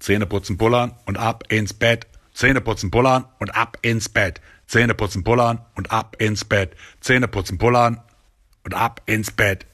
Zähneputzen pullern und ab ins Bett. Zähneputzen pullern und ab ins Bett. Zähneputzen pullern und ab ins Bett. Zähneputzen pullern und ab ins Bett.